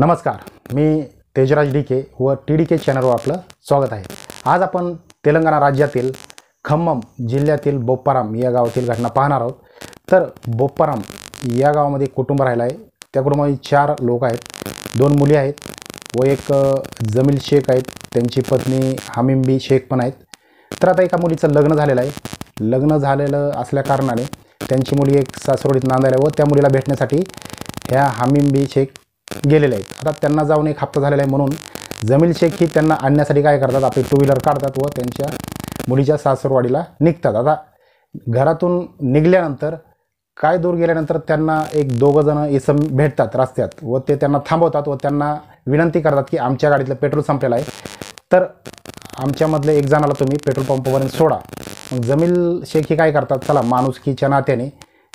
नमस्कार मी तेजराज डी के व T D के चॅनलवर आपलं स्वागत आहे आज आपण तेलंगणा राज्यातील खम्मम जिल्ह्यातील बोप्पाराम या गावातील घटना पाहणार आहोत तर बोप्पाराम या गावामध्ये कुटुंब राहिलं आहे त्या कुटुंबामध्ये चार लोक आहेत दोन मुली आहेत व एक जमील शेख आहेत त्यांची पत्नी हमिंबी शेख पण आहेत तर आता एका मुलीचं लग्न झालेलं आहे लग्न झालेलं असल्या कारणाने त्यांची मुली एक सासरोडीत नांदायला व त्या मुलीला भेटण्यासाठी ह्या हमिंबी शेख गेलेले आहेत आता त्यांना जाऊन एक हप्ता झालेला आहे म्हणून जमील शेख ही त्यांना आणण्यासाठी काय करतात आपले टू व्हीलर काढतात व त्यांच्या मुलीच्या सासरवाडीला निघतात आता घरातून निघल्यानंतर काय दूर गेल्यानंतर त्यांना एक दोघंजणं इसम भेटतात रस्त्यात व ते त्यांना थांबवतात व त्यांना विनंती करतात की आमच्या गाडीतलं पेट्रोल संपलेलं आहे तर आमच्यामधले एक जणाला तुम्ही पेट्रोल पंपवरून सोडा मग जमील ही काय करतात चला माणूसकीच्या नात्याने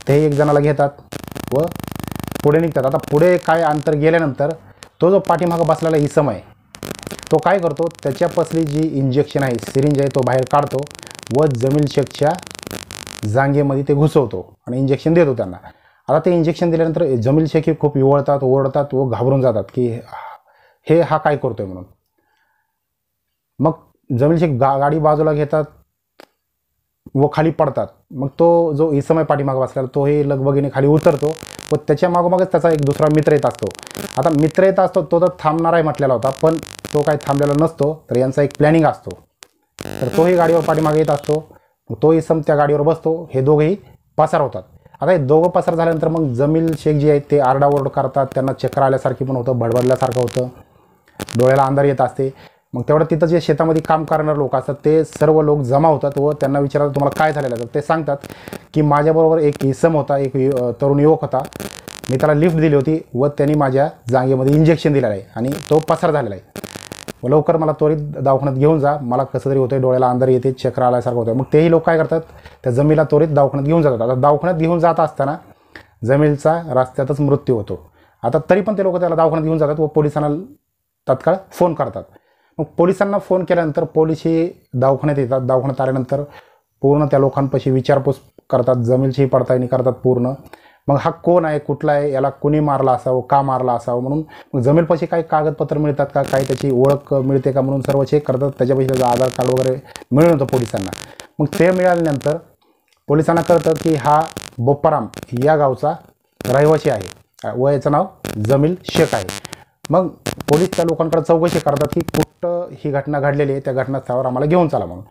ते एक जणाला घेतात व पुढे निघतात आता पुढे काय अंतर गेल्यानंतर तो जो पाठीमागं बसलेला इसम आहे तो काय करतो त्याच्या पसली जी इंजेक्शन आहे सिरिंज आहे तो बाहेर काढतो व जमील शेखच्या जांगेमध्ये ते घुसवतो आणि इंजेक्शन देतो त्यांना आता ते इंजेक्शन दिल्यानंतर जमील शेख हे खूप इवळतात ओरडतात व घाबरून जातात की हे हा काय करतोय म्हणून मग जमील शेख गा गाडी बाजूला घेतात व खाली पडतात मग तो जो इसम आहे पाठीमाग बसलेला तो हे लगबगीने खाली उतरतो व त्याच्या मागोमागच त्याचा एक दुसरा मित्र येत असतो आता मित्र येत असतो तो तर थांबणार आहे म्हटलेला होता पण तो काय थांबलेला नसतो तर यांचा एक प्लॅनिंग असतो तर तोही गाडीवर पाठीमागे येत असतो तोही सम त्या गाडीवर बसतो हे दोघेही पसार होतात आता हे दोघं पसार झाल्यानंतर मग जमील शेख जे आहेत ते आरडाओरड करतात त्यांना चक्कर आल्यासारखी पण होतं बडबडल्यासारखं होतं डोळ्याला अंधार येत असते मग तेवढं तिथं जे शेतामध्ये काम करणारे लोक असतात ते सर्व लोक जमा होतात व त्यांना विचारतात तुम्हाला काय झालेलं तर ते सांगतात की माझ्याबरोबर एक इसम होता एक तरुण युवक होता मी त्याला लिफ्ट दिली होती व त्यांनी माझ्या जांगेमध्ये इंजेक्शन दिलेलं आहे आणि तो पसार झालेला आहे व लवकर मला त्वरित दवाखान्यात घेऊन जा मला कसं तरी होतं डोळ्याला अंधार येते चक्र आल्यासारखं होतं मग तेही लोक काय करतात त्या जमिनीला त्वरित दवाखान्यात घेऊन जातात आता दवाखान्यात घेऊन जात असताना जमिनीचा रस्त्यातच मृत्यू होतो आता तरी पण ते लोक त्याला दवाखान्यात घेऊन जातात व पोलिसांना तात्काळ फोन करतात मग पोलिसांना फोन केल्यानंतर पोलीस हे दवाखान्यात येतात दवाखान्यात आल्यानंतर पूर्ण त्या लोकांपाशी विचारपूस करतात जमीलशी पडताळणी करतात पूर्ण मग हा कोण आहे कुठला आहे याला कुणी मारला असावं का मारला असावं म्हणून मग जमीनपाशी काही कागदपत्र मिळतात का काही त्याची ओळख मिळते का म्हणून सर्व चेक करतात त्याच्यापाशी त्याचा आधार कार्ड वगैरे मिळून होतं पोलिसांना मग ते मिळाल्यानंतर पोलिसांना कळतं की हा बोप्पाराम या गावचा रहिवासी आहे व याचं नाव जमील शेख आहे मग पोलीस त्या लोकांकडे चौकशी करतात की कुठं ही घटना घडलेली आहे त्या घटनास्थळावर आम्हाला घेऊन चाला म्हणून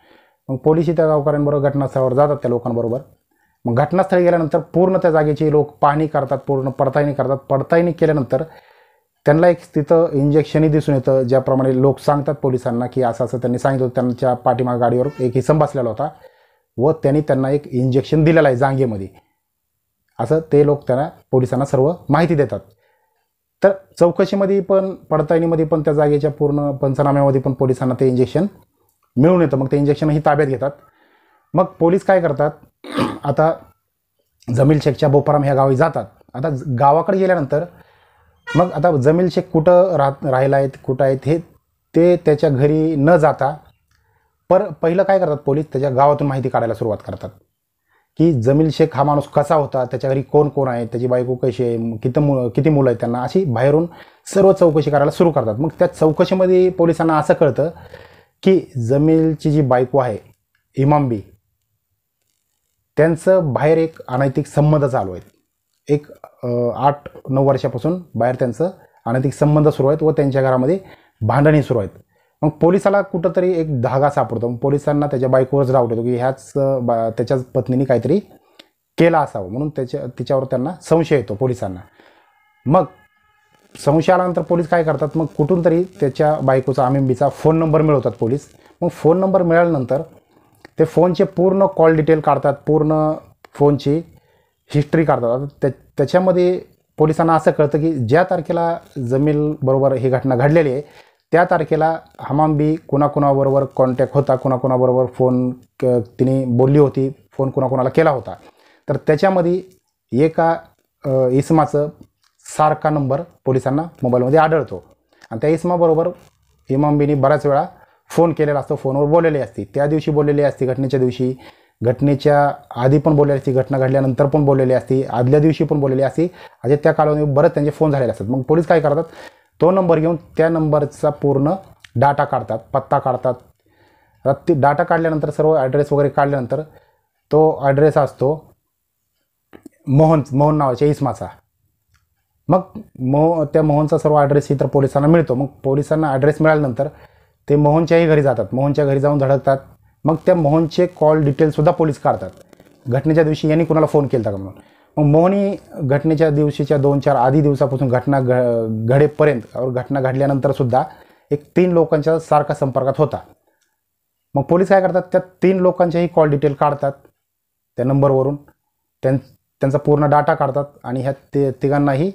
मग पोलिसही त्या गावकऱ्यांबरोबर घटनास्थळावर जातात त्या लोकांबरोबर मग घटनास्थळी गेल्यानंतर पूर्ण त्या जागेची लोक पाहणी करतात पूर्ण पडताळणी करतात पडताळणी केल्यानंतर त्यांना एक तिथं इंजेक्शनही दिसून येतं ज्याप्रमाणे लोक सांगतात पोलिसांना की असं असं त्यांनी सांगितलं त्यांच्या पाठीमाग गाडीवर एक इसम बसलेला होता व त्यांनी त्यांना एक इंजेक्शन दिलेलं आहे जांगेमध्ये असं ते लोक त्यांना पोलिसांना सर्व माहिती देतात तर चौकशीमध्ये पण पडताळणीमध्ये पण त्या जागेच्या पूर्ण पंचनाम्यामध्ये पण पोलिसांना ते इंजेक्शन मिळून येतं मग ते इंजेक्शनही ताब्यात घेतात मग पोलीस काय करतात आता जमील शेखच्या बोपाराम ह्या गावी जातात आता गावाकडे गेल्यानंतर मग आता जमील शेख कुठं राहत राहिला आहेत कुठं आहेत हे ते त्याच्या घरी न जाता पर पहिलं काय करतात पोलीस त्याच्या गावातून माहिती काढायला सुरुवात करतात की जमील शेख हा माणूस कसा होता त्याच्या घरी कोण कोण आहे त्याची बायको कशी आहे किती मु किती मुलं आहेत त्यांना अशी बाहेरून सर्व चौकशी करायला सुरू करतात मग त्या चौकशीमध्ये पोलिसांना असं कळतं की जमीलची जी बायको आहे इमामबी त्यांचं बाहेर एक अनैतिक संबंध चालू आहेत एक आठ नऊ वर्षापासून बाहेर त्यांचं अनैतिक संबंध सुरू आहेत व त्यांच्या घरामध्ये भांडणी सुरू आहेत मग पोलिसाला कुठंतरी एक धागा सापडतो मग पोलिसांना त्याच्या बायकोवरच डाऊट येतो की ह्याच बा त्याच्याच पत्नीने काहीतरी केला असावं म्हणून त्याच्या तिच्यावर त्यांना संशय येतो पोलिसांना मग संशय आल्यानंतर पोलीस काय करतात मग कुठून तरी त्याच्या बायकोचा आमिंबीचा फोन नंबर मिळवतात पोलीस मग फोन नंबर मिळाल्यानंतर ते फोनचे पूर्ण कॉल डिटेल काढतात पूर्ण फोनची हिस्ट्री काढतात त्या त्याच्यामध्ये पोलिसांना असं कळतं की ज्या तारखेला बरोबर ही घटना घडलेली आहे त्या तारखेला हमामबी कुणाकुणाबरोबर कॉन्टॅक्ट होता कुणाकुणाबरोबर फोन क तिने बोलली होती फोन कुणाकुणाला केला होता तर त्याच्यामध्ये एका इसमाचं सारखा नंबर पोलिसांना मोबाईलमध्ये आढळतो आणि त्या इसमाबरोबर इमामबीने बऱ्याच वेळा फोन केलेला असतो फोनवर बोललेली असते त्या दिवशी बोललेली असते घटनेच्या दिवशी घटनेच्या आधी पण बोललेली असती घटना घडल्यानंतर पण बोललेली असती आदल्या दिवशी पण बोललेली असती असे त्या काळामध्ये बरंच त्यांचे फोन झालेले असतात मग पोलीस काय करतात तो नंबर घेऊन त्या नंबरचा पूर्ण डाटा काढतात पत्ता काढतात ते डाटा काढल्यानंतर सर्व ॲड्रेस वगैरे काढल्यानंतर तो ॲड्रेस असतो मोहन मोहन नावाच्या इसमाचा मग मो त्या मोहनचा सर्व ॲड्रेस इतर पोलिसांना मिळतो मग पोलिसांना ॲड्रेस मिळाल्यानंतर ते मोहनच्याही घरी जातात मोहनच्या घरी जाऊन धडकतात मग त्या मोहनचे कॉल डिटेल्ससुद्धा पोलीस काढतात घटनेच्या दिवशी यांनी कुणाला फोन केला का म्हणून मोहनी घटनेच्या दिवशीच्या दोन चार आधी दिवसापासून घटना घ घडेपर्यंत घटना घडल्यानंतरसुद्धा एक तीन लोकांच्या सारखा संपर्कात होता मग पोलीस काय करतात त्या तीन लोकांच्याही कॉल डिटेल काढतात त्या नंबरवरून त्यां त्यांचा पूर्ण डाटा काढतात आणि ह्या ते तिघांनाही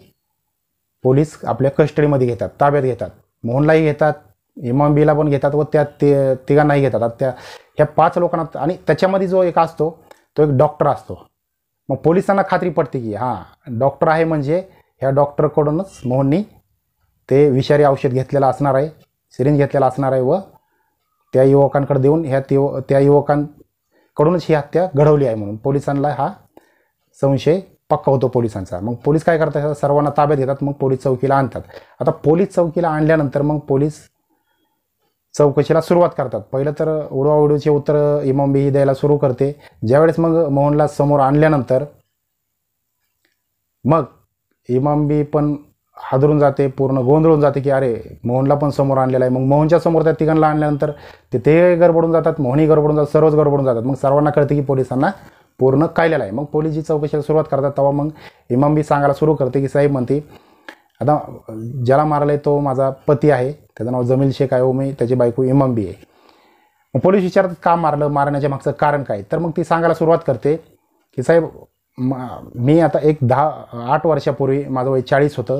पोलीस आपल्या कस्टडीमध्ये घेतात ताब्यात घेतात मोहनलाही घेतात इमाम बीला पण घेतात व त्या ते तिघांनाही घेतात त्या ह्या पाच लोकांना आणि त्याच्यामध्ये जो एक असतो तो एक डॉक्टर असतो मग पोलिसांना खात्री पडते की हां डॉक्टर आहे म्हणजे ह्या डॉक्टरकडूनच मोहननी ते विषारी औषध घेतलेलं असणार आहे सिरिंज घेतलेला असणार आहे व त्या युवकांकडे देऊन ह्या त्या युवकांकडूनच ही हत्या घडवली आहे म्हणून पोलिसांना हा संशय पक्का होतो पोलिसांचा मग पोलीस काय करतात सर्वांना ताब्यात घेतात मग पोलीस चौकीला आणतात आता पोलीस चौकीला आणल्यानंतर मग पोलीस चौकशीला सुरुवात करतात पहिलं तर उडवाउडूचे उत्तर इमामबी ही द्यायला सुरू करते ज्यावेळेस मग मोहनला समोर आणल्यानंतर मग इमामबी पण हादरून जाते पूर्ण गोंधळून जाते की अरे मोहनला पण समोर आणलेला आहे मग मोहनच्या समोर त्या तिघांना आणल्यानंतर ते ते गडबडून जातात मोहनही गडबडून जातात सर्वच गडबडून जातात मग सर्वांना कळते की पोलिसांना पूर्ण कायलेला आहे मग पोलीस जी चौकशीला सुरुवात करतात तेव्हा मग इमामबी सांगायला सुरू करते की साहेब म्हणते आता ज्याला मारलं आहे तो माझा पती आहे त्याचं नाव जमील शेख आहे मी त्याची बायको बी आहे मग पोलीस विचारतात का मारलं मारण्याच्या मागचं कारण काय तर मग ती सांगायला सुरुवात करते की साहेब मी आता एक दहा आठ वर्षापूर्वी माझं वय चाळीस होतं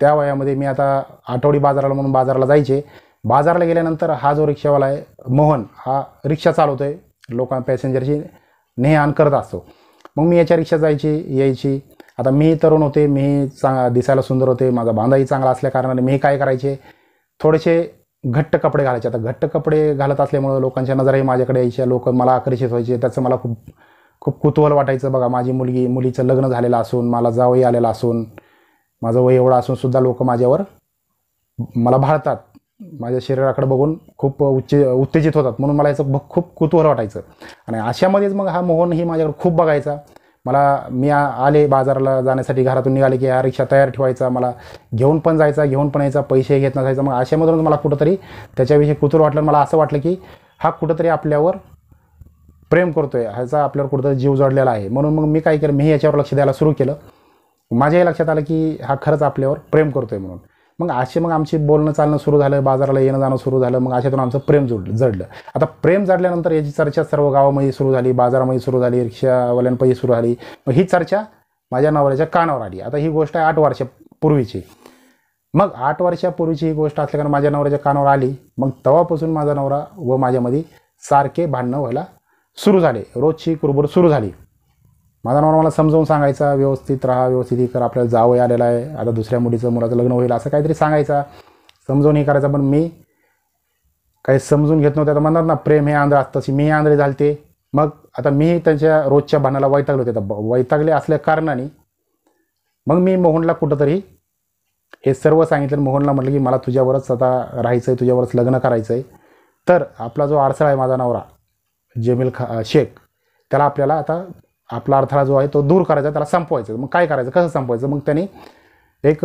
त्या वयामध्ये मी आता आठवडी बाजाराला म्हणून बाजाराला जायचे बाजारला गेल्यानंतर हा जो रिक्षावाला आहे मोहन हा रिक्षा चालवतो आहे लोकां पॅसेंजरची ने आण करत असतो मग मी याच्या रिक्षा जायची यायची आता मी तरुण होते मी चांग दिसायला सुंदर होते माझा बांधाही चांगला असल्या कारणाने मी काय करायचे थोडेसे घट्ट कपडे घालायचे आता घट्ट कपडे घालत असल्यामुळं लोकांच्या नजराही माझ्याकडे यायच्या लोक मला आकर्षित व्हायचे त्याचं मला खूप खूप कुतूहल वाटायचं बघा माझी मुलगी मुलीचं लग्न झालेलं असून मला जावई आलेलं असून माझं वय एवढं असून सुद्धा लोक माझ्यावर मला भाळतात माझ्या शरीराकडे बघून खूप उच्च उत्तेजित होतात म्हणून मला याचं खूप कुतूहल वाटायचं आणि अशामध्येच मग हा मोहन ही माझ्याकडे खूप बघायचा मला मी आले बाजाराला जाण्यासाठी घरातून निघाले की हा रिक्षा तयार ठेवायचा मला घेऊन पण जायचा घेऊन पण यायचा पैसे घेत नसायचा मग अशामधून मला कुठंतरी त्याच्याविषयी कुतूर वाटलं मला असं वाटलं की हा कुठंतरी आपल्यावर प्रेम करतो आहे ह्याचा आपल्यावर कुठंतरी जीव जोडलेला आहे म्हणून मग मी काय केलं मी याच्यावर लक्ष द्यायला सुरू केलं माझ्याही लक्षात आलं की हा खरंच आपल्यावर प्रेम करतो आहे म्हणून मग असे मग आमची बोलणं चालणं सुरू झालं बाजाराला येणं जाणं सुरू झालं मग अशातून आमचं प्रेम जुड जडलं आता प्रेम जडल्यानंतर याची चर्चा सर्व गावामध्ये सुरू झाली बाजारामध्ये सुरू झाली रिक्षावाल्यांपैकी सुरू झाली मग ही चर्चा माझ्या नवऱ्याच्या कानावर आली आता ही गोष्ट आहे आठ वर्षापूर्वीची मग आठ वर्षापूर्वीची ही गोष्ट असल्याकारण माझ्या नवऱ्याच्या कानावर आली मग तेव्हापासून माझा नवरा व माझ्यामध्ये सारखे भांडणं व्हायला सुरू झाले रोजची कुरबुर सुरू झाली माझा नवरा मला समजावून सांगायचा व्यवस्थित राहा व्यवस्थित हे आपल्याला जावं आलेलं आहे आता दुसऱ्या मुलीचं मुलाचं लग्न होईल असं काहीतरी सांगायचा समजूनही हे करायचं पण मी काही समजून घेत नव्हते आता म्हणतात ना प्रेम हे आंध्र असतं तशी मी आंध्रे झालते मग आता मी त्यांच्या रोजच्या भानाला वैतागले होते तर वैतागले असल्या कारणाने मग मी मोहनला कुठंतरी हे सर्व सांगितलं मोहनला म्हटलं की मला तुझ्यावरच आता राहायचं आहे तुझ्यावरच लग्न करायचं आहे तर आपला जो आडसळ आहे माझा नवरा जमील खा शेख त्याला आपल्याला आता आपला अडथळा जो आहे तो दूर करायचा त्याला संपवायचं मग काय करायचं कसं संपवायचं मग त्यांनी एक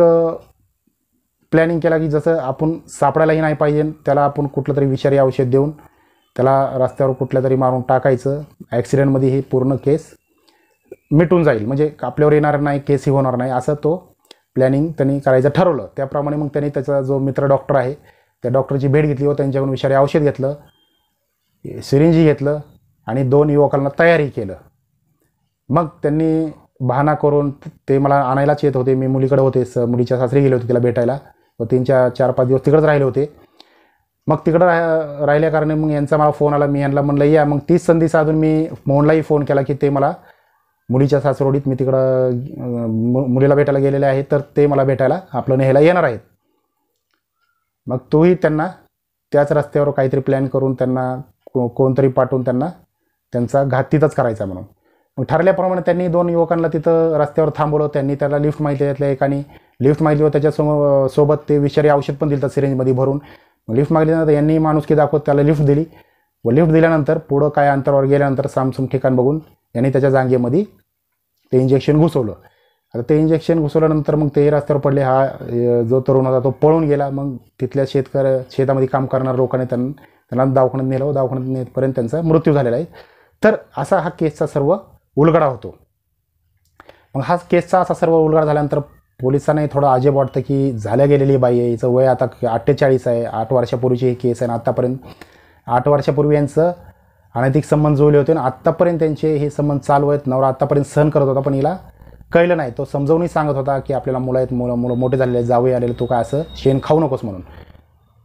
प्लॅनिंग केला की जसं आपण सापडायलाही नाही पाहिजे त्याला आपण कुठलं तरी विषारी औषध देऊन त्याला रस्त्यावर कुठल्या तरी मारून टाकायचं ॲक्सिडेंटमध्ये हे पूर्ण केस मिटून जाईल म्हणजे आपल्यावर येणार नाही केसही होणार नाही असं तो प्लॅनिंग त्यांनी करायचं ठरवलं त्याप्रमाणे मग त्यांनी त्याचा जो मित्र डॉक्टर आहे त्या डॉक्टरची भेट घेतली व त्यांच्याकडून विषारी औषध घेतलं सिरिंजी घेतलं आणि दोन युवकांना तयारी केलं मग त्यांनी बहाना करून ते मला आणायलाच येत होते मी मुलीकडे स मुलीच्या सासरी गेले होते तिला भेटायला व तीनच्या चार पाच दिवस तिकडंच राहिले होते मग तिकडं राह राहिल्या मग यांचा मला फोन आला मी यांना म्हणलं या मग तीच संधी साधून मी मोहनलाही फोन केला की ते मला मुलीच्या सासरोडीत मी तिकडं मुलीला भेटायला गेलेले आहे तर ते मला भेटायला आपलं नेहायला येणार आहेत मग तोही त्यांना त्याच रस्त्यावर काहीतरी प्लॅन करून त्यांना कोणतरी पाठवून त्यांना त्यांचा घातीतच करायचा करायचा म्हणून मग ठरल्याप्रमाणे त्यांनी दोन युवकांना तिथं रस्त्यावर थांबवलं त्यांनी त्याला लिफ्ट माहिती घेतल्या एकाने लिफ्ट माहिती व त्याच्यासमोर सोबत ते विषारी औषध पण दिलं सिरेंजमध्ये भरून लिफ्ट मागल्यानंतर यांनी की दाखवत त्याला लिफ्ट दिली व लिफ्ट दिल्यानंतर पुढं काय अंतरावर गेल्यानंतर सामसुम ठिकाण बघून यांनी त्याच्या जांगेमध्ये ते इंजेक्शन घुसवलं आता ते इंजेक्शन घुसवल्यानंतर मग ते रस्त्यावर पडले हा जो तरुण होता तो पळून गेला मग तिथल्या शेतकऱ्या शेतामध्ये काम करणाऱ्या लोकांनी त्यांना त्यांना दवाखान्यात नेलं दवाखान्यात नेपर्यंत त्यांचा मृत्यू झालेला आहे तर असा हा केसचा सर्व उलगडा होतो मग हाच केसचा असा सर्व उलगडा झाल्यानंतर पोलिसांनाही थोडं अजेब वाटतं की झाल्या गेलेली बाई आहे हिचं वय आता अठ्ठेचाळीस आहे आठ वर्षापूर्वीची ही केस आहे आणि आत्तापर्यंत आठ वर्षापूर्वी यांचं अनैतिक संबंध जुळले होते आणि आत्तापर्यंत त्यांचे हे संबंध चालू आहेत नवरा आत्तापर्यंत सहन करत होता पण हिला कळलं नाही तो समजवूनही सांगत होता की आपल्याला मुलं आहेत मुलं मुलं मोठे झालेले जावे आलेले तू काय असं शेण खाऊ नकोस म्हणून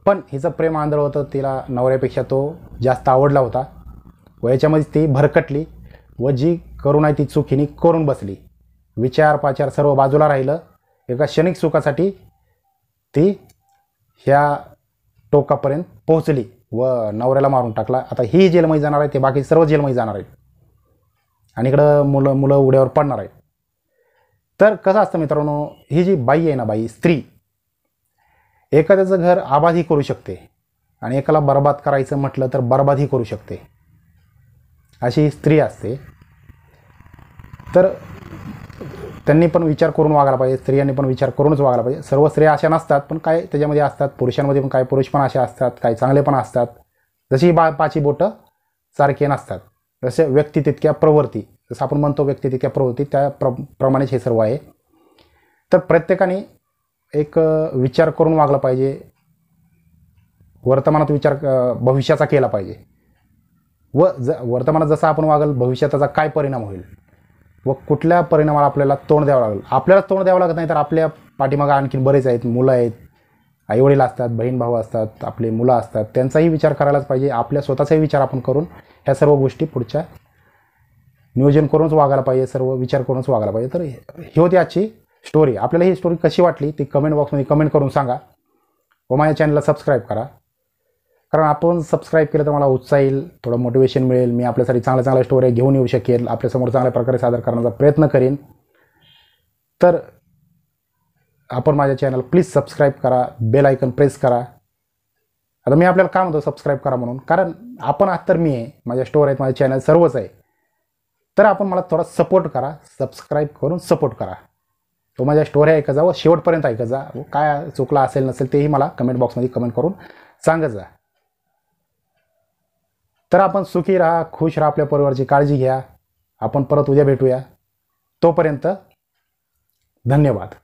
पण हिचं प्रेम आंधळ होतं तिला नवऱ्यापेक्षा तो जास्त आवडला होता वयाच्यामध्ये ती भरकटली व जी करून आहे ती चूक करून बसली विचार पाचार सर्व बाजूला राहिलं एका क्षणिक सुखासाठी ती ह्या टोकापर्यंत पोहोचली व नवऱ्याला मारून टाकला आता ही जेलमध्ये जाणार आहे ते बाकी सर्व जेलमध्ये जाणार आहेत आणि इकडं मुलं मुलं उड्यावर पडणार आहेत तर कसं असतं मित्रांनो ही जी बाई आहे ना बाई स्त्री एखाद्याचं घर आबादही करू शकते आणि एकाला बर्बाद करायचं म्हटलं तर बर्बादही करू शकते अशी स्त्री असते तर त्यांनी पण विचार करून वागायला पाहिजे स्त्रियांनी पण विचार करूनच वागायला पाहिजे सर्व स्त्रिया अशा नसतात पण काय त्याच्यामध्ये असतात पुरुषांमध्ये पण काय पुरुष पण असे असतात काही चांगले पण असतात जशी बा पाची बोटं सारखे नसतात जसे व्यक्ती तितक्या प्रवृत्ती जसं आपण म्हणतो व्यक्ती तितक्या प्रवृत्ती त्या प्र प्रमाणेच हे सर्व आहे तर प्रत्येकाने एक विचार करून वागला पाहिजे वर्तमानात विचार भविष्याचा केला पाहिजे व ज वर्तमानात जसा आपण वागाल त्याचा काय परिणाम होईल व कुठल्या परिणामाला आपल्याला तोंड द्यावं लागेल आपल्याला तोंड द्यावं लागत नाही तर आपल्या पाठीमागं आणखीन बरेच आहेत मुलं आहेत आईवडील असतात बहीण भाऊ असतात आपले मुलं असतात त्यांचाही विचार करायलाच पाहिजे आपल्या स्वतःचाही विचार आपण करून ह्या सर्व गोष्टी पुढच्या नियोजन करूनच वागायला पाहिजे सर्व विचार करूनच वागायला पाहिजे तर ही होती आजची स्टोरी आपल्याला ही स्टोरी कशी वाटली ती कमेंट बॉक्समध्ये कमेंट करून सांगा व माझ्या चॅनलला सबस्क्राईब करा कारण आपण सबस्क्राईब केलं तर मला उत्साह येईल थोडं मोटिवेशन मिळेल मी आपल्यासाठी चांगल्या चांगल्या स्टोऱ्या घेऊन येऊ शकेल आपल्यासमोर चांगल्या प्रकारे सादर करण्याचा प्रयत्न करेन तर आपण माझ्या चॅनल प्लीज सबस्क्राईब करा बेल आयकन प्रेस करा आता मी आपल्याला काय म्हणतो सबस्क्राईब करा म्हणून कारण आपण आत तर मी आहे माझ्या स्टोअर आहेत माझे चॅनल सर्वच आहे तर आपण मला थोडा सपोर्ट करा सबस्क्राईब करून सपोर्ट करा तो माझ्या स्टोऱ्या ऐका जा व शेवटपर्यंत ऐका जा काय चुकला असेल नसेल तेही मला कमेंट बॉक्समध्ये कमेंट करून सांगत जा तर आपण सुखी राहा खुश राहा आपल्या परिवाराची काळजी घ्या आपण परत उद्या भेटूया तोपर्यंत धन्यवाद